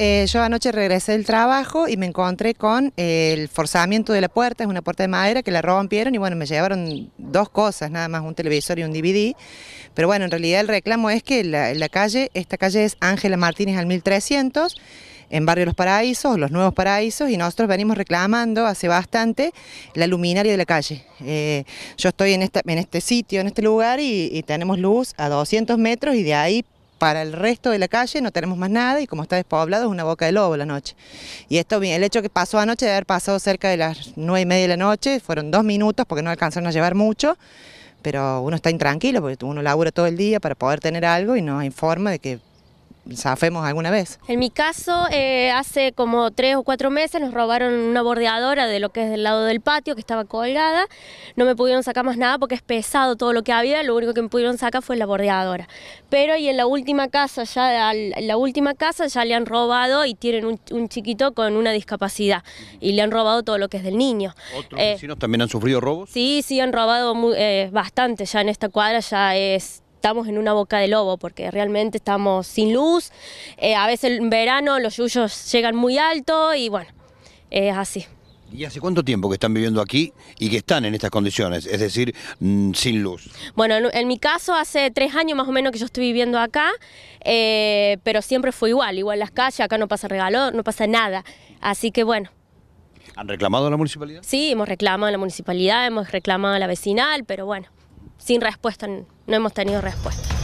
Eh, yo anoche regresé del trabajo y me encontré con eh, el forzamiento de la puerta, es una puerta de madera que la rompieron y bueno, me llevaron dos cosas, nada más un televisor y un DVD. Pero bueno, en realidad el reclamo es que la, calle, esta calle es Ángela Martínez al 1300 en Barrio Los Paraísos, Los Nuevos Paraísos, y nosotros venimos reclamando hace bastante la luminaria de la calle. Eh, yo estoy en, este sitio, en este lugar, y tenemos luz a 200 metros y de ahí para el resto de la calle no tenemos más nada y como está despoblado es una boca de lobo la noche. Y esto, el hecho que pasó anoche de haber pasado cerca de las nueve y media de la noche, fueron dos minutos porque no alcanzaron a llevar mucho, pero uno está intranquilo porque uno labura todo el día para poder tener algo y nos informa de que ¿Safemos alguna vez. En mi caso, eh, hace como tres o cuatro meses nos robaron una bordeadora de lo que es del lado del patio, que estaba colgada. No me pudieron sacar más nada porque es pesado todo lo que había, lo único que me pudieron sacar fue la bordeadora. Pero y en la última casa, ya la última casa ya le han robado y tienen un, chiquito con una discapacidad y le han robado todo lo que es del niño. ¿Otros eh, vecinos también han sufrido robos? Sí, sí, han robado eh, bastante ya en esta cuadra, ya es estamos en una boca de lobo porque realmente estamos sin luz. Eh, a veces en verano los yuyos llegan muy alto y bueno, es así. ¿Y hace cuánto tiempo que están viviendo aquí y que están en estas condiciones? Es decir, mm, sin luz. Bueno, en, mi caso hace tres años más o menos que yo estoy viviendo acá, eh, pero siempre fue igual, igual las calles, acá no pasa regalo, no pasa nada. Así que bueno. ¿Han reclamado a la municipalidad? Sí, hemos reclamado a la municipalidad, hemos reclamado a la vecinal, pero bueno, sin respuesta. En, no hemos tenido respuesta.